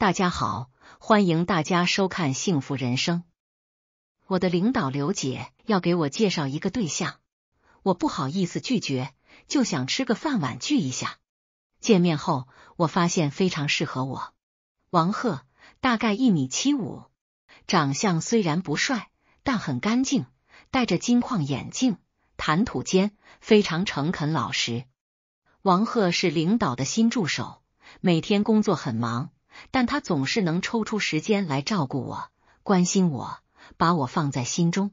大家好，欢迎大家收看《幸福人生》。我的领导刘姐要给我介绍一个对象，我不好意思拒绝，就想吃个饭碗聚一下。见面后，我发现非常适合我。王赫，大概一米七五，长相虽然不帅，但很干净，戴着金框眼镜，谈吐间非常诚恳老实。王赫是领导的新助手，每天工作很忙。但他总是能抽出时间来照顾我、关心我，把我放在心中。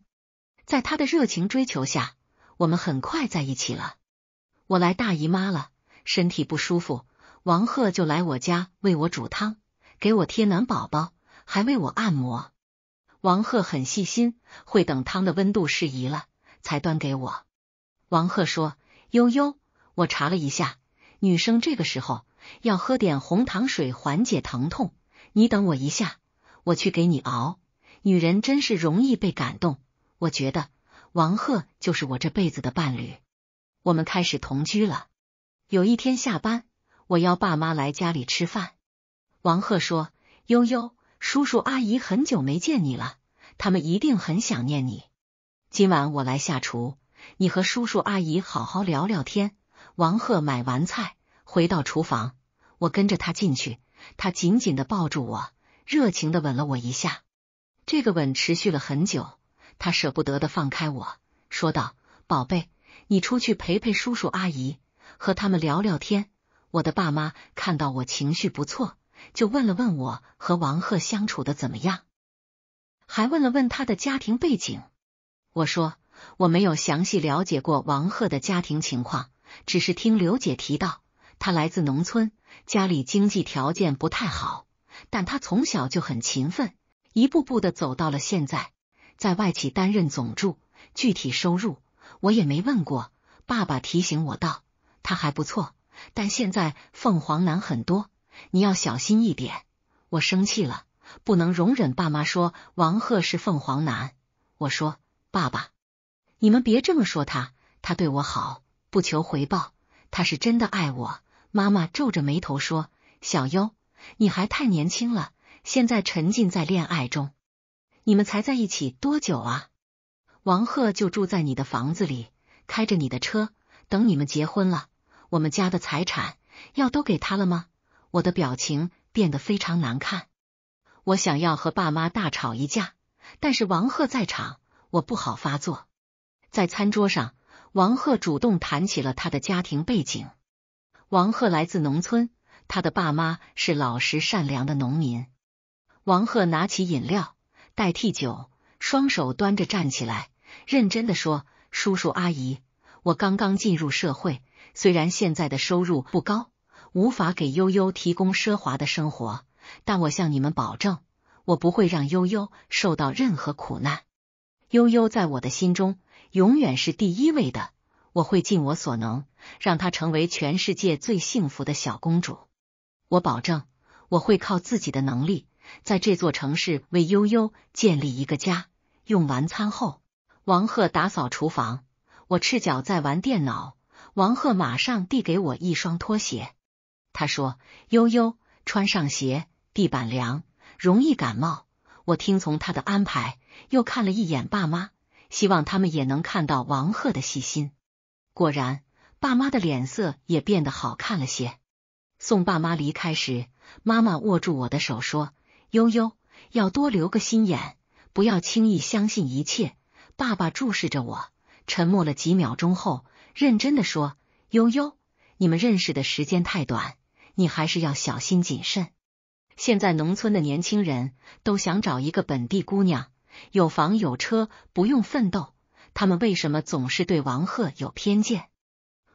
在他的热情追求下，我们很快在一起了。我来大姨妈了，身体不舒服，王贺就来我家为我煮汤，给我贴暖宝宝，还为我按摩。王贺很细心，会等汤的温度适宜了才端给我。王贺说：“悠悠，我查了一下，女生这个时候。”要喝点红糖水缓解疼痛。你等我一下，我去给你熬。女人真是容易被感动，我觉得王贺就是我这辈子的伴侣。我们开始同居了。有一天下班，我邀爸妈来家里吃饭。王贺说：“悠悠，叔叔阿姨很久没见你了，他们一定很想念你。今晚我来下厨，你和叔叔阿姨好好聊聊天。”王贺买完菜，回到厨房。我跟着他进去，他紧紧的抱住我，热情的吻了我一下。这个吻持续了很久，他舍不得的放开我，说道：“宝贝，你出去陪陪叔叔阿姨，和他们聊聊天。”我的爸妈看到我情绪不错，就问了问我和王贺相处的怎么样，还问了问他的家庭背景。我说我没有详细了解过王贺的家庭情况，只是听刘姐提到他来自农村。家里经济条件不太好，但他从小就很勤奋，一步步的走到了现在，在外企担任总助。具体收入我也没问过。爸爸提醒我道：“他还不错，但现在凤凰男很多，你要小心一点。”我生气了，不能容忍爸妈说王赫是凤凰男。我说：“爸爸，你们别这么说他，他对我好，不求回报，他是真的爱我。”妈妈皱着眉头说：“小优，你还太年轻了，现在沉浸在恋爱中，你们才在一起多久啊？”王贺就住在你的房子里，开着你的车，等你们结婚了，我们家的财产要都给他了吗？我的表情变得非常难看，我想要和爸妈大吵一架，但是王贺在场，我不好发作。在餐桌上，王贺主动谈起了他的家庭背景。王贺来自农村，他的爸妈是老实善良的农民。王贺拿起饮料代替酒，双手端着站起来，认真的说：“叔叔阿姨，我刚刚进入社会，虽然现在的收入不高，无法给悠悠提供奢华的生活，但我向你们保证，我不会让悠悠受到任何苦难。悠悠在我的心中永远是第一位的。”我会尽我所能让她成为全世界最幸福的小公主。我保证，我会靠自己的能力在这座城市为悠悠建立一个家。用完餐后，王赫打扫厨房，我赤脚在玩电脑。王赫马上递给我一双拖鞋，他说：“悠悠，穿上鞋，地板凉，容易感冒。”我听从他的安排，又看了一眼爸妈，希望他们也能看到王赫的细心。果然，爸妈的脸色也变得好看了些。送爸妈离开时，妈妈握住我的手说：“悠悠，要多留个心眼，不要轻易相信一切。”爸爸注视着我，沉默了几秒钟后，认真的说：“悠悠，你们认识的时间太短，你还是要小心谨慎。现在农村的年轻人都想找一个本地姑娘，有房有车，不用奋斗。”他们为什么总是对王赫有偏见？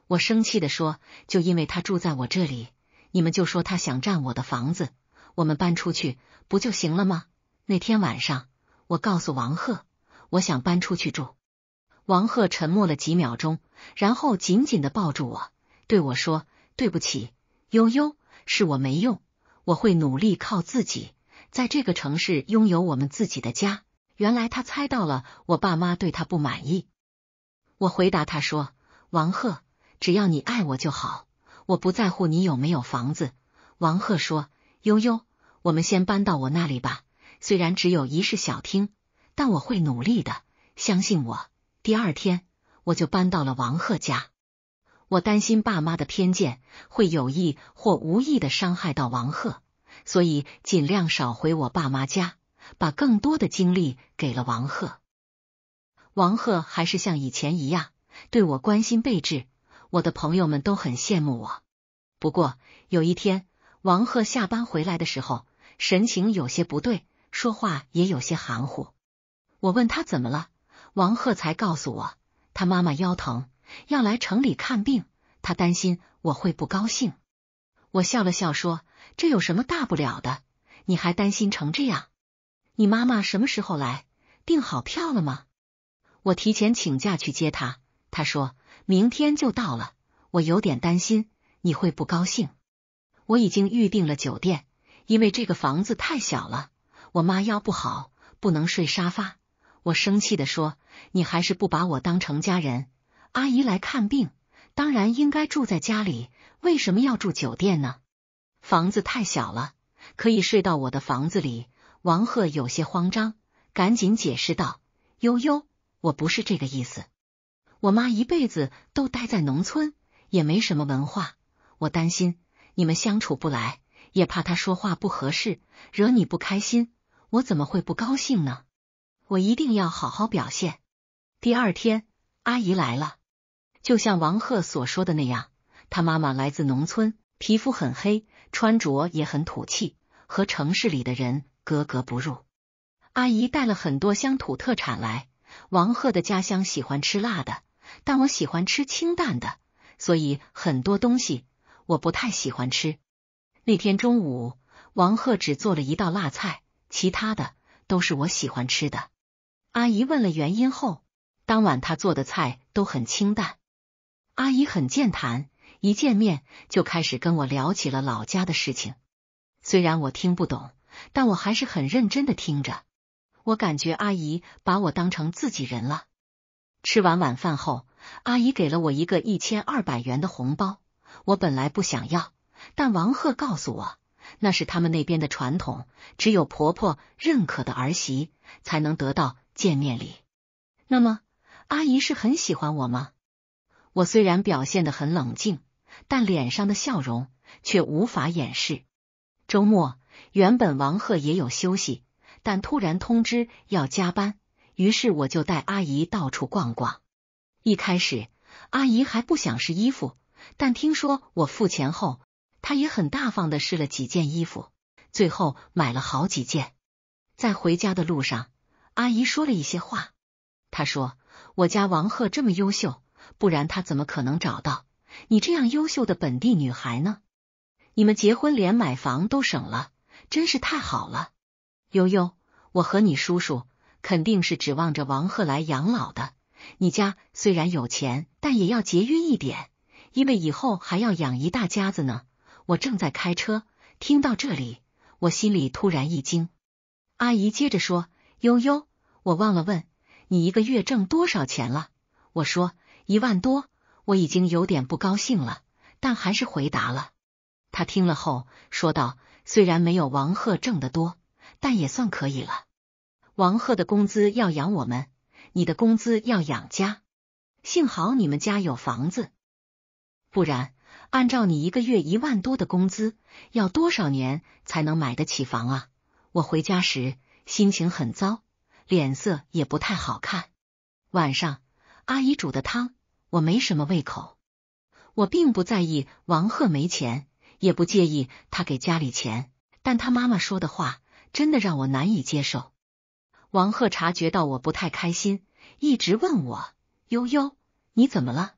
我生气的说：“就因为他住在我这里，你们就说他想占我的房子，我们搬出去不就行了吗？”那天晚上，我告诉王赫，我想搬出去住。王赫沉默了几秒钟，然后紧紧的抱住我，对我说：“对不起，悠悠，是我没用，我会努力靠自己，在这个城市拥有我们自己的家。”原来他猜到了我爸妈对他不满意，我回答他说：“王贺，只要你爱我就好，我不在乎你有没有房子。”王贺说：“悠悠，我们先搬到我那里吧，虽然只有一室小厅，但我会努力的，相信我。”第二天我就搬到了王贺家。我担心爸妈的偏见会有意或无意的伤害到王贺，所以尽量少回我爸妈家。把更多的精力给了王贺，王贺还是像以前一样对我关心备至，我的朋友们都很羡慕我。不过有一天，王贺下班回来的时候，神情有些不对，说话也有些含糊。我问他怎么了，王贺才告诉我，他妈妈腰疼，要来城里看病，他担心我会不高兴。我笑了笑说：“这有什么大不了的？你还担心成这样？”你妈妈什么时候来？订好票了吗？我提前请假去接她。她说明天就到了，我有点担心你会不高兴。我已经预定了酒店，因为这个房子太小了，我妈腰不好，不能睡沙发。我生气的说：“你还是不把我当成家人。阿姨来看病，当然应该住在家里，为什么要住酒店呢？房子太小了，可以睡到我的房子里。”王贺有些慌张，赶紧解释道：“悠悠，我不是这个意思。我妈一辈子都待在农村，也没什么文化。我担心你们相处不来，也怕她说话不合适，惹你不开心。我怎么会不高兴呢？我一定要好好表现。”第二天，阿姨来了，就像王贺所说的那样，他妈妈来自农村，皮肤很黑，穿着也很土气，和城市里的人。格格不入。阿姨带了很多乡土特产来。王贺的家乡喜欢吃辣的，但我喜欢吃清淡的，所以很多东西我不太喜欢吃。那天中午，王贺只做了一道辣菜，其他的都是我喜欢吃的。阿姨问了原因后，当晚他做的菜都很清淡。阿姨很健谈，一见面就开始跟我聊起了老家的事情，虽然我听不懂。但我还是很认真的听着，我感觉阿姨把我当成自己人了。吃完晚饭后，阿姨给了我一个一千二百元的红包，我本来不想要，但王贺告诉我那是他们那边的传统，只有婆婆认可的儿媳才能得到见面礼。那么，阿姨是很喜欢我吗？我虽然表现的很冷静，但脸上的笑容却无法掩饰。周末。原本王贺也有休息，但突然通知要加班，于是我就带阿姨到处逛逛。一开始阿姨还不想试衣服，但听说我付钱后，她也很大方的试了几件衣服，最后买了好几件。在回家的路上，阿姨说了一些话。她说：“我家王贺这么优秀，不然他怎么可能找到你这样优秀的本地女孩呢？你们结婚连买房都省了。”真是太好了，悠悠，我和你叔叔肯定是指望着王贺来养老的。你家虽然有钱，但也要节约一点，因为以后还要养一大家子呢。我正在开车，听到这里，我心里突然一惊。阿姨接着说：“悠悠，我忘了问你一个月挣多少钱了。”我说：“一万多。”我已经有点不高兴了，但还是回答了。他听了后说道。虽然没有王贺挣得多，但也算可以了。王贺的工资要养我们，你的工资要养家。幸好你们家有房子，不然按照你一个月一万多的工资，要多少年才能买得起房啊？我回家时心情很糟，脸色也不太好看。晚上阿姨煮的汤，我没什么胃口。我并不在意王贺没钱。也不介意他给家里钱，但他妈妈说的话真的让我难以接受。王鹤察觉到我不太开心，一直问我：“悠悠，你怎么了？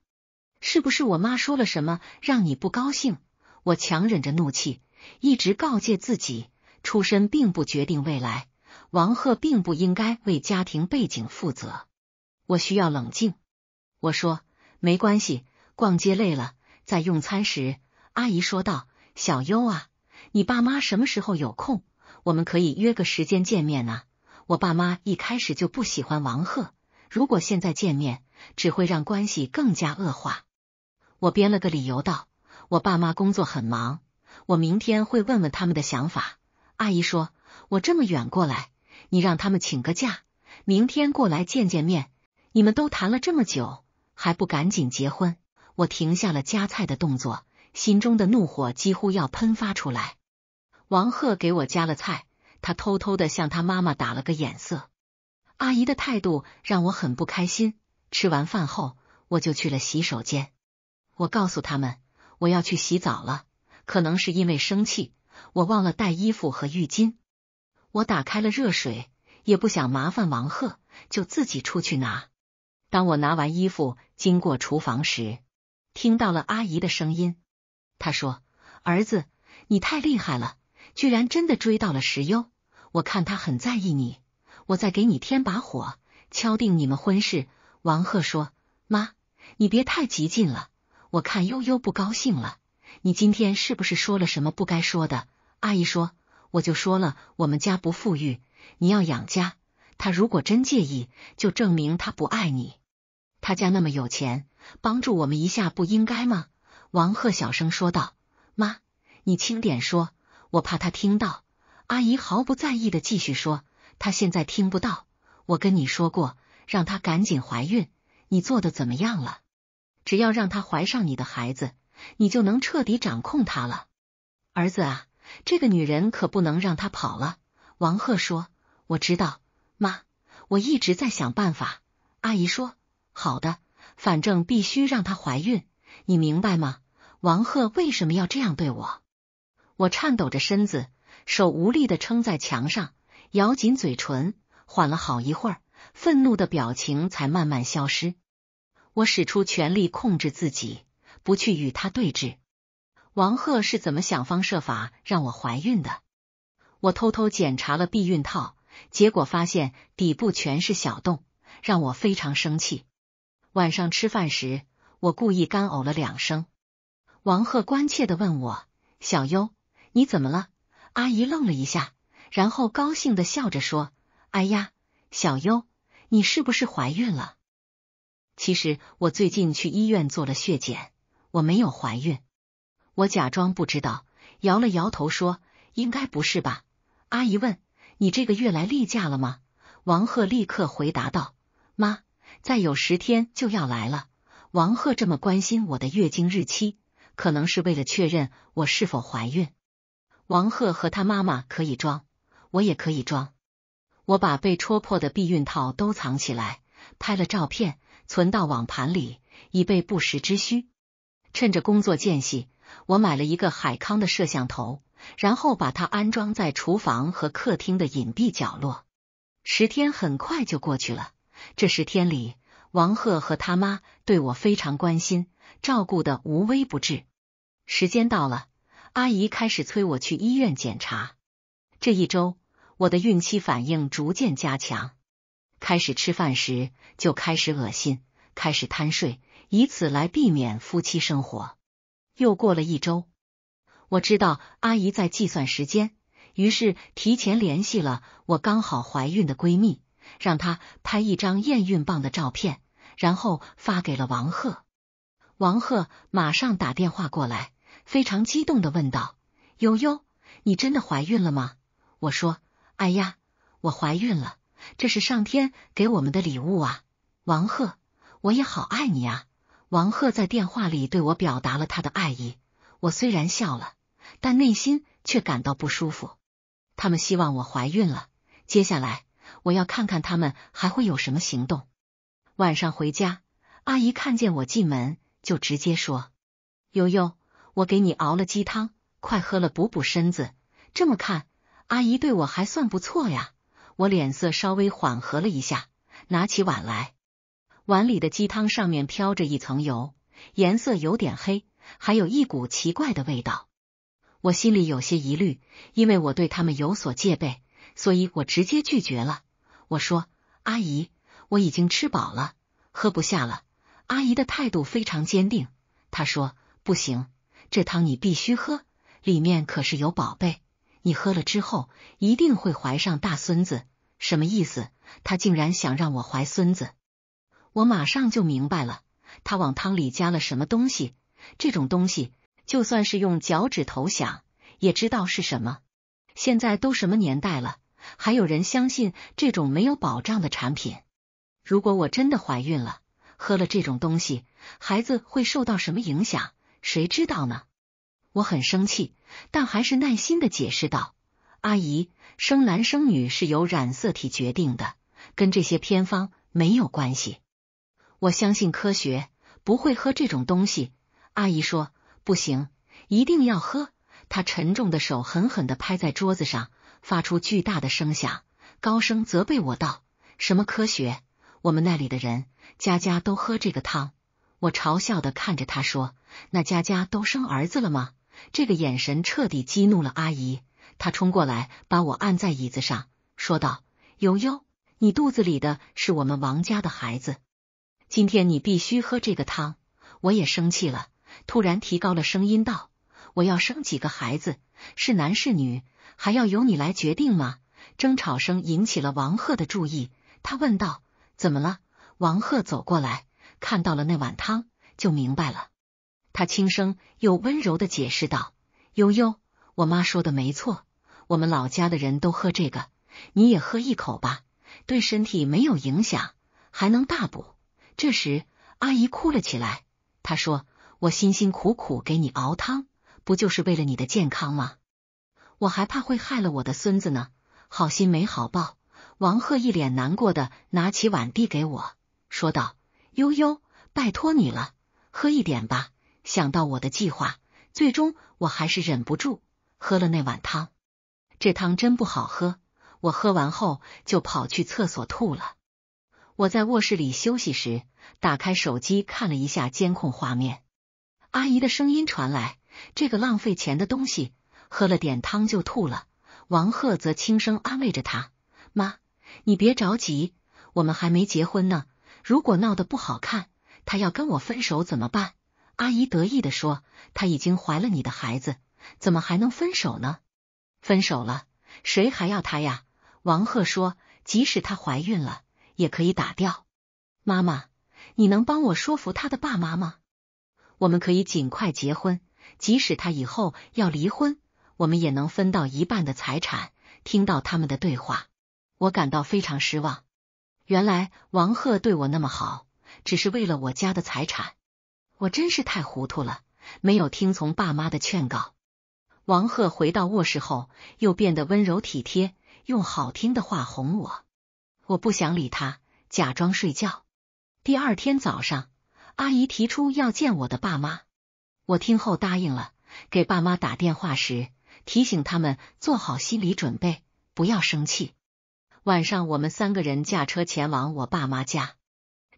是不是我妈说了什么让你不高兴？”我强忍着怒气，一直告诫自己：出身并不决定未来，王鹤并不应该为家庭背景负责。我需要冷静。我说：“没关系，逛街累了。”在用餐时，阿姨说道。小优啊，你爸妈什么时候有空？我们可以约个时间见面呢？我爸妈一开始就不喜欢王赫，如果现在见面，只会让关系更加恶化。我编了个理由道：“我爸妈工作很忙，我明天会问问他们的想法。”阿姨说：“我这么远过来，你让他们请个假，明天过来见见面。你们都谈了这么久，还不赶紧结婚？”我停下了夹菜的动作。心中的怒火几乎要喷发出来。王贺给我夹了菜，他偷偷的向他妈妈打了个眼色。阿姨的态度让我很不开心。吃完饭后，我就去了洗手间。我告诉他们我要去洗澡了，可能是因为生气，我忘了带衣服和浴巾。我打开了热水，也不想麻烦王贺，就自己出去拿。当我拿完衣服经过厨房时，听到了阿姨的声音。他说：“儿子，你太厉害了，居然真的追到了石优。我看他很在意你，我再给你添把火，敲定你们婚事。”王贺说：“妈，你别太急进了。我看悠悠不高兴了，你今天是不是说了什么不该说的？”阿姨说：“我就说了，我们家不富裕，你要养家。他如果真介意，就证明他不爱你。他家那么有钱，帮助我们一下不应该吗？”王贺小声说道：“妈，你轻点说，我怕他听到。”阿姨毫不在意的继续说：“他现在听不到。我跟你说过，让他赶紧怀孕。你做的怎么样了？只要让他怀上你的孩子，你就能彻底掌控他了。儿子啊，这个女人可不能让她跑了。”王贺说：“我知道，妈，我一直在想办法。”阿姨说：“好的，反正必须让她怀孕，你明白吗？”王赫为什么要这样对我？我颤抖着身子，手无力的撑在墙上，咬紧嘴唇，缓了好一会儿，愤怒的表情才慢慢消失。我使出全力控制自己，不去与他对峙。王赫是怎么想方设法让我怀孕的？我偷偷检查了避孕套，结果发现底部全是小洞，让我非常生气。晚上吃饭时，我故意干呕了两声。王贺关切的问我：“小优，你怎么了？”阿姨愣了一下，然后高兴的笑着说：“哎呀，小优，你是不是怀孕了？”其实我最近去医院做了血检，我没有怀孕。我假装不知道，摇了摇头说：“应该不是吧？”阿姨问：“你这个月来例假了吗？”王贺立刻回答道：“妈，再有十天就要来了。”王贺这么关心我的月经日期。可能是为了确认我是否怀孕，王赫和他妈妈可以装，我也可以装。我把被戳破的避孕套都藏起来，拍了照片存到网盘里，以备不时之需。趁着工作间隙，我买了一个海康的摄像头，然后把它安装在厨房和客厅的隐蔽角落。十天很快就过去了，这十天里，王赫和他妈对我非常关心，照顾的无微不至。时间到了，阿姨开始催我去医院检查。这一周，我的孕期反应逐渐加强，开始吃饭时就开始恶心，开始贪睡，以此来避免夫妻生活。又过了一周，我知道阿姨在计算时间，于是提前联系了我刚好怀孕的闺蜜，让她拍一张验孕棒的照片，然后发给了王赫。王赫马上打电话过来。非常激动的问道：“悠悠，你真的怀孕了吗？”我说：“哎呀，我怀孕了，这是上天给我们的礼物啊！”王赫，我也好爱你啊！王赫在电话里对我表达了他的爱意。我虽然笑了，但内心却感到不舒服。他们希望我怀孕了，接下来我要看看他们还会有什么行动。晚上回家，阿姨看见我进门，就直接说：“悠悠。”我给你熬了鸡汤，快喝了，补补身子。这么看，阿姨对我还算不错呀。我脸色稍微缓和了一下，拿起碗来。碗里的鸡汤上面飘着一层油，颜色有点黑，还有一股奇怪的味道。我心里有些疑虑，因为我对他们有所戒备，所以我直接拒绝了。我说：“阿姨，我已经吃饱了，喝不下了。”阿姨的态度非常坚定，她说：“不行。”这汤你必须喝，里面可是有宝贝。你喝了之后一定会怀上大孙子。什么意思？他竟然想让我怀孙子！我马上就明白了，他往汤里加了什么东西？这种东西，就算是用脚趾头想也知道是什么。现在都什么年代了，还有人相信这种没有保障的产品？如果我真的怀孕了，喝了这种东西，孩子会受到什么影响？谁知道呢？我很生气，但还是耐心的解释道：“阿姨，生男生女是由染色体决定的，跟这些偏方没有关系。我相信科学，不会喝这种东西。”阿姨说：“不行，一定要喝。”她沉重的手狠狠的拍在桌子上，发出巨大的声响，高声责备我道：“什么科学？我们那里的人家家都喝这个汤。”我嘲笑的看着他说。那佳佳都生儿子了吗？这个眼神彻底激怒了阿姨，她冲过来把我按在椅子上，说道：“悠悠，你肚子里的是我们王家的孩子，今天你必须喝这个汤。”我也生气了，突然提高了声音道：“我要生几个孩子，是男是女，还要由你来决定吗？”争吵声引起了王贺的注意，他问道：“怎么了？”王贺走过来看到了那碗汤，就明白了。他轻声又温柔的解释道：“悠悠，我妈说的没错，我们老家的人都喝这个，你也喝一口吧，对身体没有影响，还能大补。”这时，阿姨哭了起来，她说：“我辛辛苦苦给你熬汤，不就是为了你的健康吗？我还怕会害了我的孙子呢，好心没好报。”王贺一脸难过的拿起碗递给我，说道：“悠悠，拜托你了，喝一点吧。”想到我的计划，最终我还是忍不住喝了那碗汤。这汤真不好喝，我喝完后就跑去厕所吐了。我在卧室里休息时，打开手机看了一下监控画面。阿姨的声音传来：“这个浪费钱的东西，喝了点汤就吐了。”王贺则轻声安慰着她：“妈：“你别着急，我们还没结婚呢。如果闹得不好看，他要跟我分手怎么办？”阿姨得意的说：“她已经怀了你的孩子，怎么还能分手呢？分手了，谁还要她呀？”王赫说：“即使她怀孕了，也可以打掉。”妈妈，你能帮我说服她的爸妈吗？我们可以尽快结婚，即使她以后要离婚，我们也能分到一半的财产。听到他们的对话，我感到非常失望。原来王赫对我那么好，只是为了我家的财产。我真是太糊涂了，没有听从爸妈的劝告。王贺回到卧室后，又变得温柔体贴，用好听的话哄我。我不想理他，假装睡觉。第二天早上，阿姨提出要见我的爸妈，我听后答应了。给爸妈打电话时，提醒他们做好心理准备，不要生气。晚上，我们三个人驾车前往我爸妈家。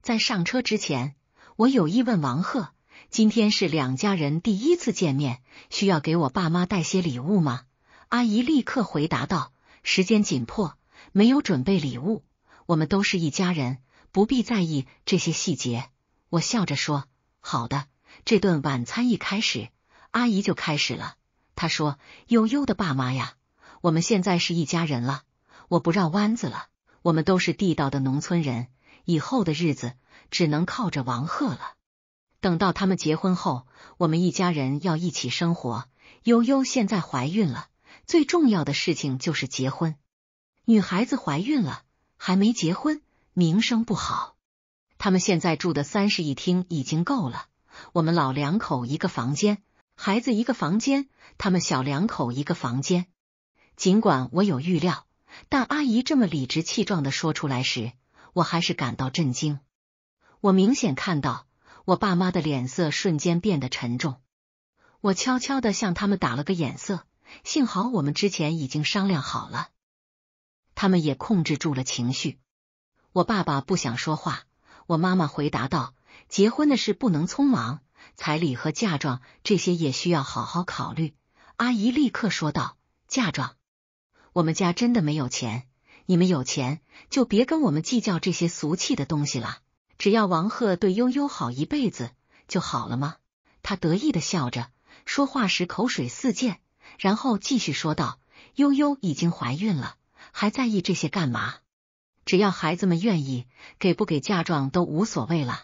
在上车之前。我有意问王贺，今天是两家人第一次见面，需要给我爸妈带些礼物吗？阿姨立刻回答道：“时间紧迫，没有准备礼物，我们都是一家人，不必在意这些细节。”我笑着说：“好的。”这顿晚餐一开始，阿姨就开始了。她说：“悠悠的爸妈呀，我们现在是一家人了，我不绕弯子了，我们都是地道的农村人，以后的日子。”只能靠着王贺了。等到他们结婚后，我们一家人要一起生活。悠悠现在怀孕了，最重要的事情就是结婚。女孩子怀孕了还没结婚，名声不好。他们现在住的三室一厅已经够了，我们老两口一个房间，孩子一个房间，他们小两口一个房间。尽管我有预料，但阿姨这么理直气壮的说出来时，我还是感到震惊。我明显看到我爸妈的脸色瞬间变得沉重，我悄悄的向他们打了个眼色，幸好我们之前已经商量好了，他们也控制住了情绪。我爸爸不想说话，我妈妈回答道：“结婚的事不能匆忙，彩礼和嫁妆这些也需要好好考虑。”阿姨立刻说道：“嫁妆，我们家真的没有钱，你们有钱就别跟我们计较这些俗气的东西了。”只要王赫对悠悠好一辈子就好了吗？他得意的笑着，说话时口水四溅，然后继续说道：“悠悠已经怀孕了，还在意这些干嘛？只要孩子们愿意，给不给嫁妆都无所谓了。”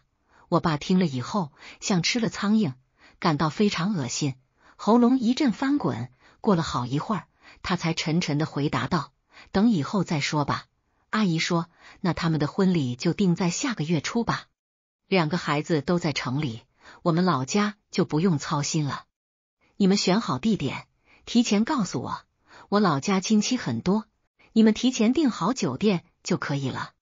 我爸听了以后，像吃了苍蝇，感到非常恶心，喉咙一阵翻滚。过了好一会儿，他才沉沉的回答道：“等以后再说吧。”阿姨说：“那他们的婚礼就定在下个月初吧。两个孩子都在城里，我们老家就不用操心了。你们选好地点，提前告诉我。我老家亲戚很多，你们提前订好酒店就可以了。”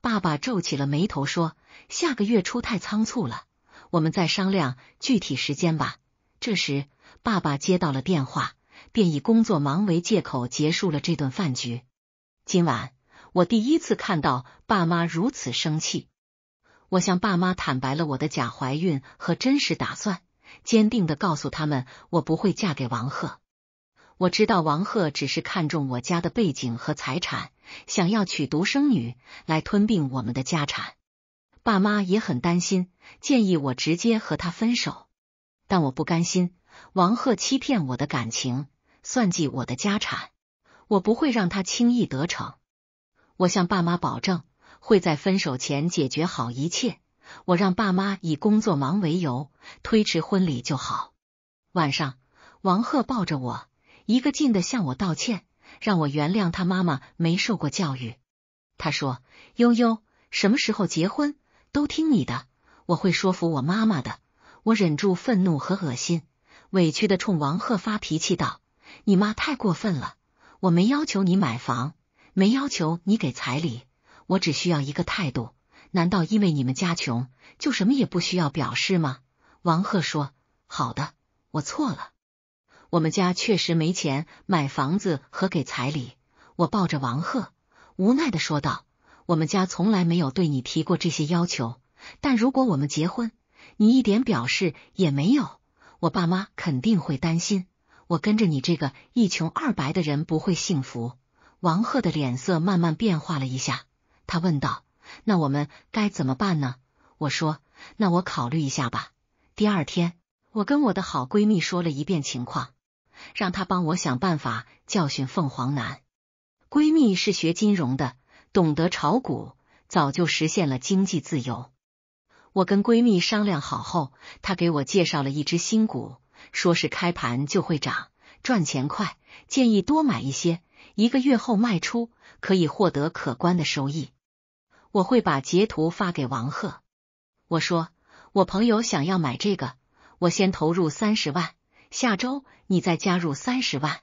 爸爸皱起了眉头说：“下个月初太仓促了，我们再商量具体时间吧。”这时，爸爸接到了电话，便以工作忙为借口结束了这顿饭局。今晚。我第一次看到爸妈如此生气，我向爸妈坦白了我的假怀孕和真实打算，坚定的告诉他们我不会嫁给王赫。我知道王赫只是看中我家的背景和财产，想要娶独生女来吞并我们的家产。爸妈也很担心，建议我直接和他分手，但我不甘心。王赫欺骗我的感情，算计我的家产，我不会让他轻易得逞。我向爸妈保证，会在分手前解决好一切。我让爸妈以工作忙为由推迟婚礼就好。晚上，王赫抱着我，一个劲的向我道歉，让我原谅他妈妈没受过教育。他说：“悠悠，什么时候结婚都听你的，我会说服我妈妈的。”我忍住愤怒和恶心，委屈的冲王赫发脾气道：“你妈太过分了，我没要求你买房。”没要求你给彩礼，我只需要一个态度。难道因为你们家穷就什么也不需要表示吗？王赫说：“好的，我错了。我们家确实没钱买房子和给彩礼。”我抱着王赫，无奈的说道：“我们家从来没有对你提过这些要求，但如果我们结婚，你一点表示也没有，我爸妈肯定会担心我跟着你这个一穷二白的人不会幸福。”王赫的脸色慢慢变化了一下，他问道：“那我们该怎么办呢？”我说：“那我考虑一下吧。”第二天，我跟我的好闺蜜说了一遍情况，让她帮我想办法教训凤凰男。闺蜜是学金融的，懂得炒股，早就实现了经济自由。我跟闺蜜商量好后，她给我介绍了一只新股，说是开盘就会涨，赚钱快，建议多买一些。一个月后卖出可以获得可观的收益。我会把截图发给王贺。我说我朋友想要买这个，我先投入三十万，下周你再加入三十万，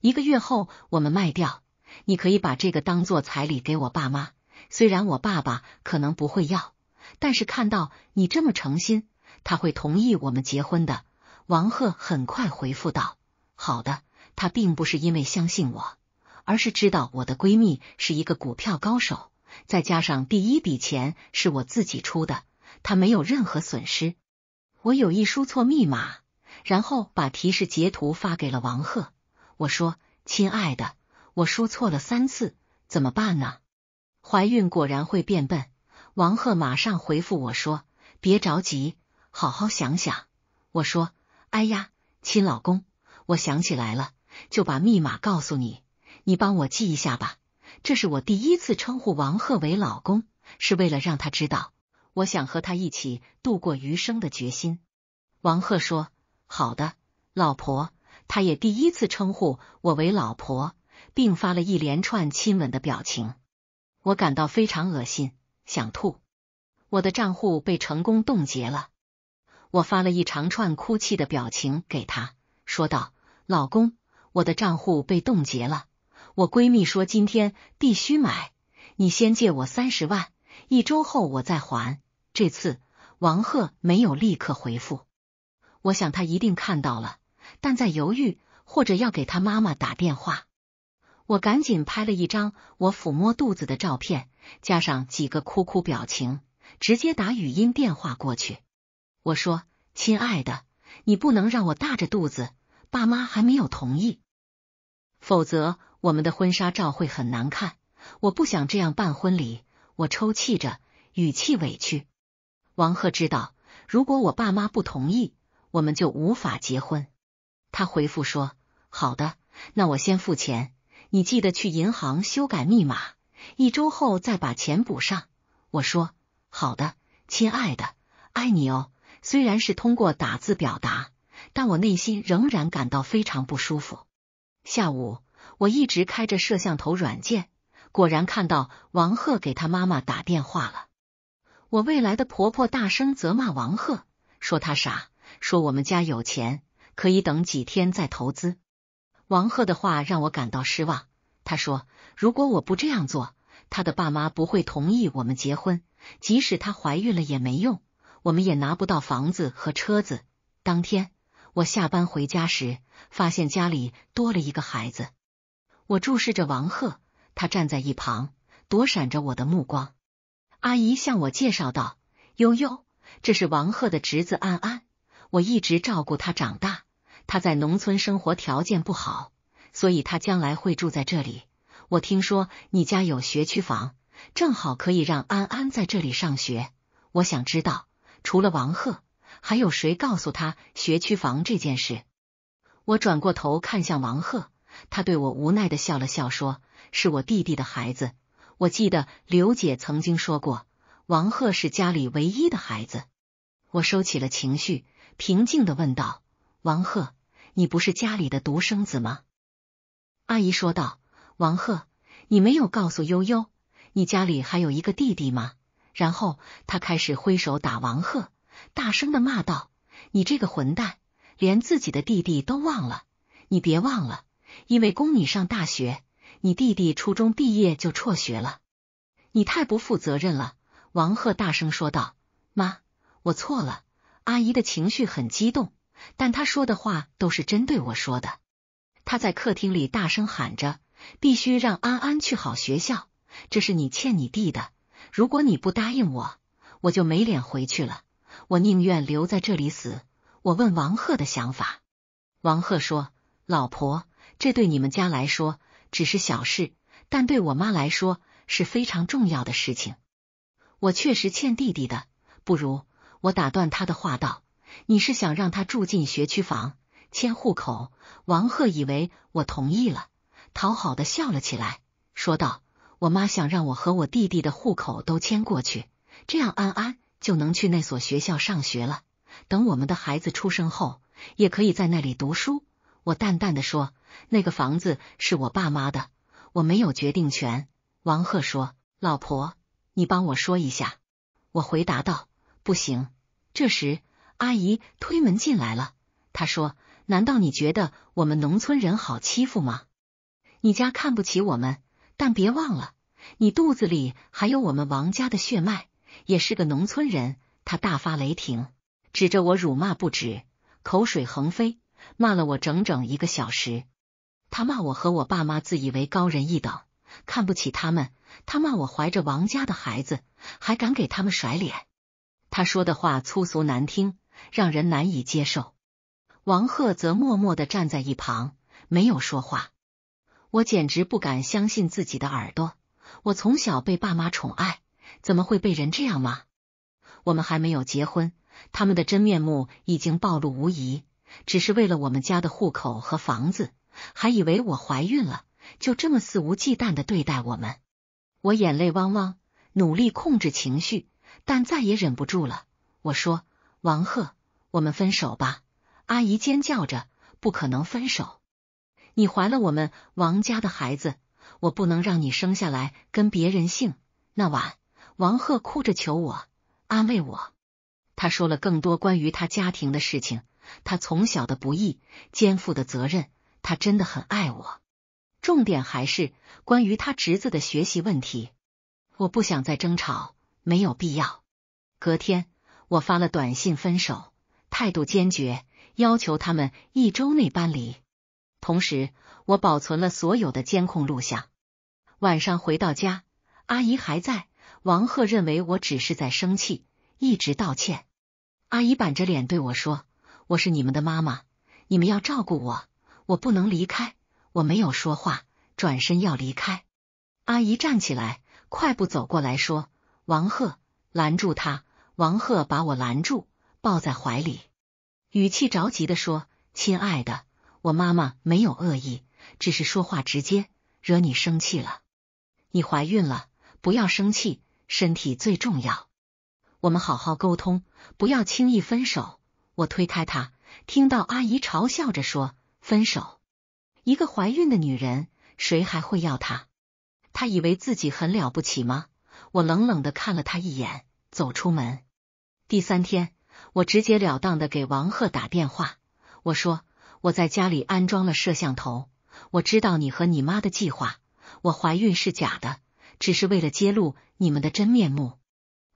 一个月后我们卖掉，你可以把这个当做彩礼给我爸妈。虽然我爸爸可能不会要，但是看到你这么诚心，他会同意我们结婚的。王赫很快回复道：“好的。”他并不是因为相信我。而是知道我的闺蜜是一个股票高手，再加上第一笔钱是我自己出的，她没有任何损失。我有意输错密码，然后把提示截图发给了王贺。我说：“亲爱的，我输错了三次，怎么办呢？”怀孕果然会变笨。王赫马上回复我说：“别着急，好好想想。”我说：“哎呀，亲老公，我想起来了，就把密码告诉你。”你帮我记一下吧。这是我第一次称呼王赫为老公，是为了让他知道我想和他一起度过余生的决心。王赫说：“好的，老婆。”他也第一次称呼我为老婆，并发了一连串亲吻的表情。我感到非常恶心，想吐。我的账户被成功冻结了。我发了一长串哭泣的表情给他，说道：“老公，我的账户被冻结了。”我闺蜜说今天必须买，你先借我三十万，一周后我再还。这次王贺没有立刻回复，我想他一定看到了，但在犹豫或者要给他妈妈打电话。我赶紧拍了一张我抚摸肚子的照片，加上几个哭哭表情，直接打语音电话过去。我说：“亲爱的，你不能让我大着肚子，爸妈还没有同意，否则。”我们的婚纱照会很难看，我不想这样办婚礼。我抽泣着，语气委屈。王赫知道，如果我爸妈不同意，我们就无法结婚。他回复说：“好的，那我先付钱，你记得去银行修改密码，一周后再把钱补上。”我说：“好的，亲爱的，爱你哦。”虽然是通过打字表达，但我内心仍然感到非常不舒服。下午。我一直开着摄像头软件，果然看到王赫给他妈妈打电话了。我未来的婆婆大声责骂王赫，说他傻，说我们家有钱，可以等几天再投资。王赫的话让我感到失望。他说，如果我不这样做，他的爸妈不会同意我们结婚，即使她怀孕了也没用，我们也拿不到房子和车子。当天我下班回家时，发现家里多了一个孩子。我注视着王赫，他站在一旁，躲闪着我的目光。阿姨向我介绍道：“悠悠，这是王赫的侄子安安，我一直照顾他长大。他在农村生活条件不好，所以他将来会住在这里。我听说你家有学区房，正好可以让安安在这里上学。我想知道，除了王赫，还有谁告诉他学区房这件事？”我转过头看向王赫。他对我无奈的笑了笑，说：“是我弟弟的孩子。”我记得刘姐曾经说过，王贺是家里唯一的孩子。我收起了情绪，平静的问道：“王贺，你不是家里的独生子吗？”阿姨说道：“王贺，你没有告诉悠悠，你家里还有一个弟弟吗？”然后他开始挥手打王贺，大声的骂道：“你这个混蛋，连自己的弟弟都忘了！你别忘了！”因为供你上大学，你弟弟初中毕业就辍学了，你太不负责任了。”王贺大声说道。“妈，我错了。”阿姨的情绪很激动，但她说的话都是针对我说的。她在客厅里大声喊着：“必须让安安去好学校，这是你欠你弟的。如果你不答应我，我就没脸回去了。我宁愿留在这里死。”我问王贺的想法，王贺说：“老婆。”这对你们家来说只是小事，但对我妈来说是非常重要的事情。我确实欠弟弟的，不如我打断他的话道：“你是想让他住进学区房，迁户口？”王贺以为我同意了，讨好的笑了起来，说道：“我妈想让我和我弟弟的户口都迁过去，这样安安就能去那所学校上学了。等我们的孩子出生后，也可以在那里读书。”我淡淡的说：“那个房子是我爸妈的，我没有决定权。”王贺说：“老婆，你帮我说一下。”我回答道：“不行。”这时，阿姨推门进来了，她说：“难道你觉得我们农村人好欺负吗？你家看不起我们，但别忘了，你肚子里还有我们王家的血脉，也是个农村人。”他大发雷霆，指着我辱骂不止，口水横飞。骂了我整整一个小时，他骂我和我爸妈自以为高人一等，看不起他们。他骂我怀着王家的孩子还敢给他们甩脸。他说的话粗俗难听，让人难以接受。王赫则默默的站在一旁，没有说话。我简直不敢相信自己的耳朵。我从小被爸妈宠爱，怎么会被人这样骂？我们还没有结婚，他们的真面目已经暴露无遗。只是为了我们家的户口和房子，还以为我怀孕了，就这么肆无忌惮的对待我们。我眼泪汪汪，努力控制情绪，但再也忍不住了。我说：“王贺，我们分手吧。”阿姨尖叫着：“不可能分手！你怀了我们王家的孩子，我不能让你生下来跟别人姓。”那晚，王贺哭着求我，安慰我，他说了更多关于他家庭的事情。他从小的不易，肩负的责任，他真的很爱我。重点还是关于他侄子的学习问题，我不想再争吵，没有必要。隔天，我发了短信分手，态度坚决，要求他们一周内搬离。同时，我保存了所有的监控录像。晚上回到家，阿姨还在。王贺认为我只是在生气，一直道歉。阿姨板着脸对我说。我是你们的妈妈，你们要照顾我，我不能离开。我没有说话，转身要离开。阿姨站起来，快步走过来说：“王贺，拦住他！”王贺把我拦住，抱在怀里，语气着急的说：“亲爱的，我妈妈没有恶意，只是说话直接，惹你生气了。你怀孕了，不要生气，身体最重要。我们好好沟通，不要轻易分手。”我推开他，听到阿姨嘲笑着说：“分手，一个怀孕的女人，谁还会要她？”她以为自己很了不起吗？我冷冷的看了她一眼，走出门。第三天，我直截了当的给王赫打电话，我说：“我在家里安装了摄像头，我知道你和你妈的计划。我怀孕是假的，只是为了揭露你们的真面目。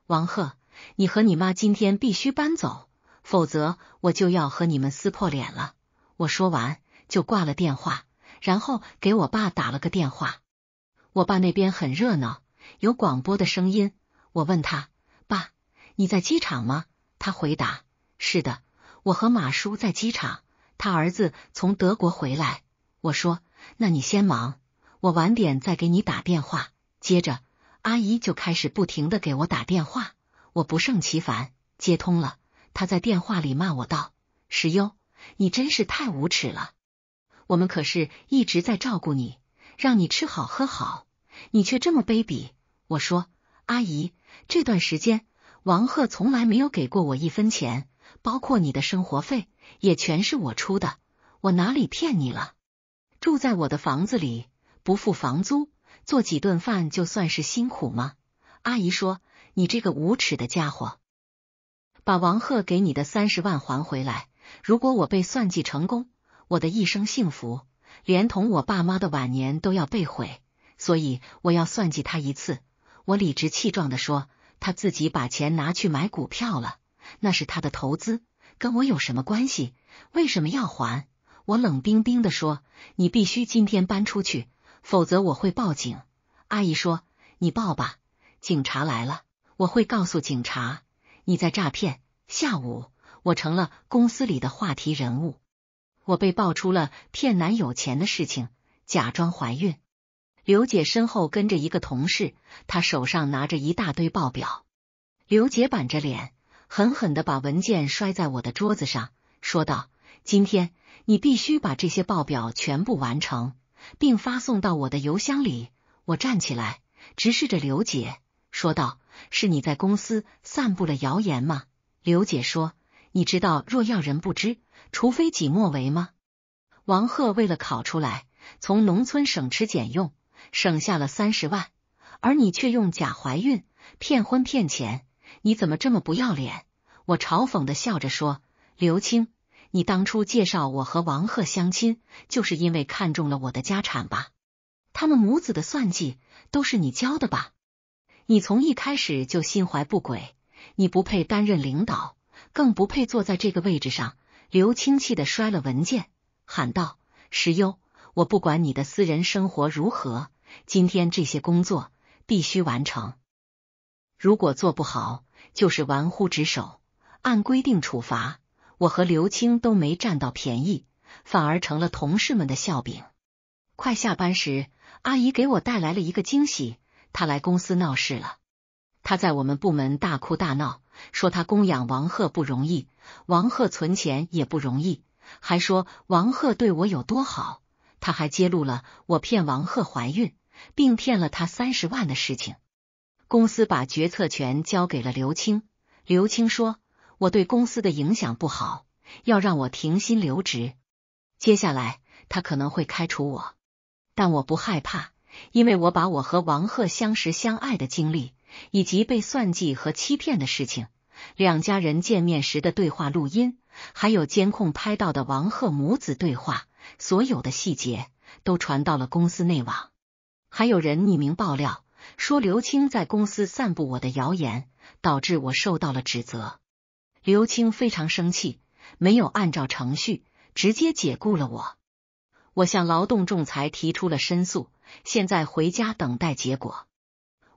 王赫，你和你妈今天必须搬走。”否则我就要和你们撕破脸了。我说完就挂了电话，然后给我爸打了个电话。我爸那边很热闹，有广播的声音。我问他：“爸，你在机场吗？”他回答：“是的，我和马叔在机场，他儿子从德国回来。”我说：“那你先忙，我晚点再给你打电话。”接着，阿姨就开始不停的给我打电话，我不胜其烦，接通了。他在电话里骂我道：“石优，你真是太无耻了！我们可是一直在照顾你，让你吃好喝好，你却这么卑鄙。”我说：“阿姨，这段时间王贺从来没有给过我一分钱，包括你的生活费也全是我出的，我哪里骗你了？住在我的房子里，不付房租，做几顿饭就算是辛苦吗？”阿姨说：“你这个无耻的家伙。”把王贺给你的三十万还回来。如果我被算计成功，我的一生幸福，连同我爸妈的晚年都要被毁。所以我要算计他一次。我理直气壮地说，他自己把钱拿去买股票了，那是他的投资，跟我有什么关系？为什么要还？我冷冰冰地说，你必须今天搬出去，否则我会报警。阿姨说，你报吧，警察来了，我会告诉警察。你在诈骗！下午，我成了公司里的话题人物，我被爆出了骗男友钱的事情，假装怀孕。刘姐身后跟着一个同事，她手上拿着一大堆报表。刘姐板着脸，狠狠的把文件摔在我的桌子上，说道：“今天你必须把这些报表全部完成，并发送到我的邮箱里。”我站起来，直视着刘姐。说道：“是你在公司散布了谣言吗？”刘姐说：“你知道若要人不知，除非己莫为吗？”王贺为了考出来，从农村省吃俭用，省下了三十万，而你却用假怀孕骗婚骗钱，你怎么这么不要脸？”我嘲讽的笑着说：“刘青，你当初介绍我和王贺相亲，就是因为看中了我的家产吧？他们母子的算计，都是你教的吧？”你从一开始就心怀不轨，你不配担任领导，更不配坐在这个位置上。刘青气的摔了文件，喊道：“石优，我不管你的私人生活如何，今天这些工作必须完成。如果做不好，就是玩忽职守，按规定处罚。我和刘青都没占到便宜，反而成了同事们的笑柄。”快下班时，阿姨给我带来了一个惊喜。他来公司闹事了，他在我们部门大哭大闹，说他供养王赫不容易，王赫存钱也不容易，还说王赫对我有多好。他还揭露了我骗王赫怀孕，并骗了他三十万的事情。公司把决策权交给了刘青，刘青说我对公司的影响不好，要让我停薪留职。接下来他可能会开除我，但我不害怕。因为我把我和王贺相识相爱的经历，以及被算计和欺骗的事情，两家人见面时的对话录音，还有监控拍到的王贺母子对话，所有的细节都传到了公司内网。还有人匿名爆料说刘青在公司散布我的谣言，导致我受到了指责。刘青非常生气，没有按照程序直接解雇了我。我向劳动仲裁提出了申诉。现在回家等待结果。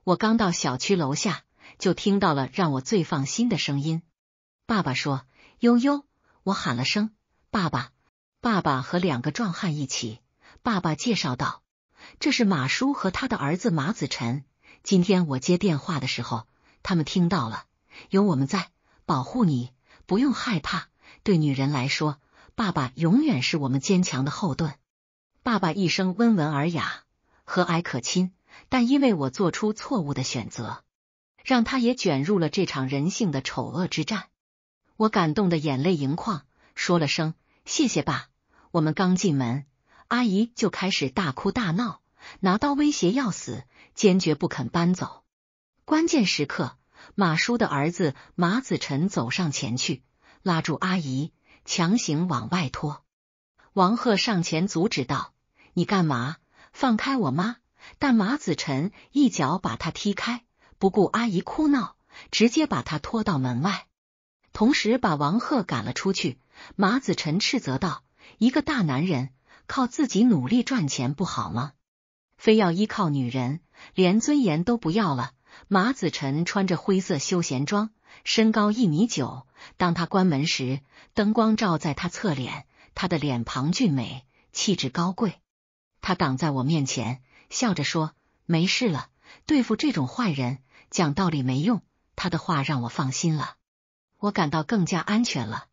我刚到小区楼下，就听到了让我最放心的声音。爸爸说：“悠悠。”我喊了声“爸爸”。爸爸和两个壮汉一起。爸爸介绍道：“这是马叔和他的儿子马子辰。今天我接电话的时候，他们听到了，有我们在保护你，不用害怕。对女人来说，爸爸永远是我们坚强的后盾。”爸爸一生温文尔雅。和蔼可亲，但因为我做出错误的选择，让他也卷入了这场人性的丑恶之战。我感动的眼泪盈眶，说了声谢谢爸。我们刚进门，阿姨就开始大哭大闹，拿刀威胁要死，坚决不肯搬走。关键时刻，马叔的儿子马子辰走上前去，拉住阿姨，强行往外拖。王赫上前阻止道：“你干嘛？”放开我妈！但马子晨一脚把他踢开，不顾阿姨哭闹，直接把他拖到门外，同时把王贺赶了出去。马子晨斥责道：“一个大男人，靠自己努力赚钱不好吗？非要依靠女人，连尊严都不要了！”马子晨穿着灰色休闲装，身高一米九。当他关门时，灯光照在他侧脸，他的脸庞俊美，气质高贵。他挡在我面前，笑着说：“没事了，对付这种坏人，讲道理没用。”他的话让我放心了，我感到更加安全了。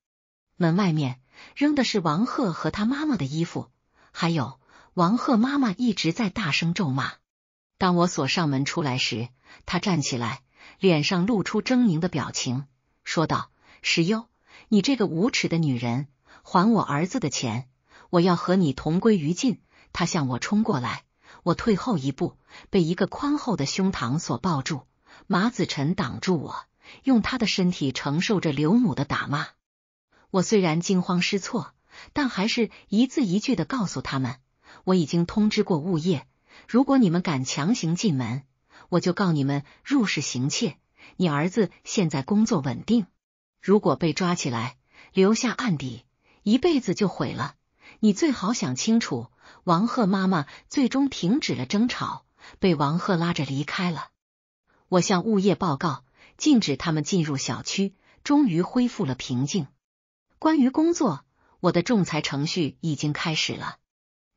门外面扔的是王赫和他妈妈的衣服，还有王赫妈妈一直在大声咒骂。当我锁上门出来时，他站起来，脸上露出狰狞的表情，说道：“石优，你这个无耻的女人，还我儿子的钱，我要和你同归于尽。”他向我冲过来，我退后一步，被一个宽厚的胸膛所抱住。马子辰挡住我，用他的身体承受着刘母的打骂。我虽然惊慌失措，但还是一字一句的告诉他们：我已经通知过物业，如果你们敢强行进门，我就告你们入室行窃。你儿子现在工作稳定，如果被抓起来留下案底，一辈子就毁了。你最好想清楚。王赫妈妈最终停止了争吵，被王赫拉着离开了。我向物业报告，禁止他们进入小区，终于恢复了平静。关于工作，我的仲裁程序已经开始了。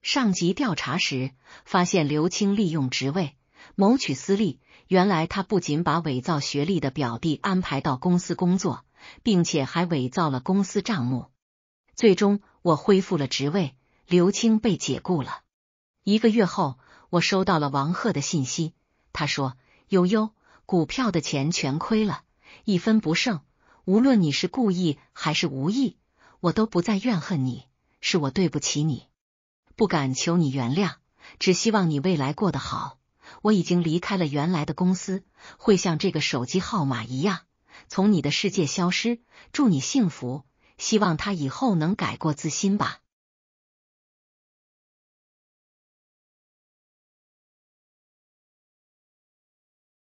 上级调查时发现，刘青利用职位谋取私利。原来他不仅把伪造学历的表弟安排到公司工作，并且还伪造了公司账目。最终，我恢复了职位。刘青被解雇了一个月后，我收到了王贺的信息。他说：“悠悠，股票的钱全亏了，一分不剩。无论你是故意还是无意，我都不再怨恨你，是我对不起你，不敢求你原谅，只希望你未来过得好。我已经离开了原来的公司，会像这个手机号码一样，从你的世界消失。祝你幸福，希望他以后能改过自新吧。”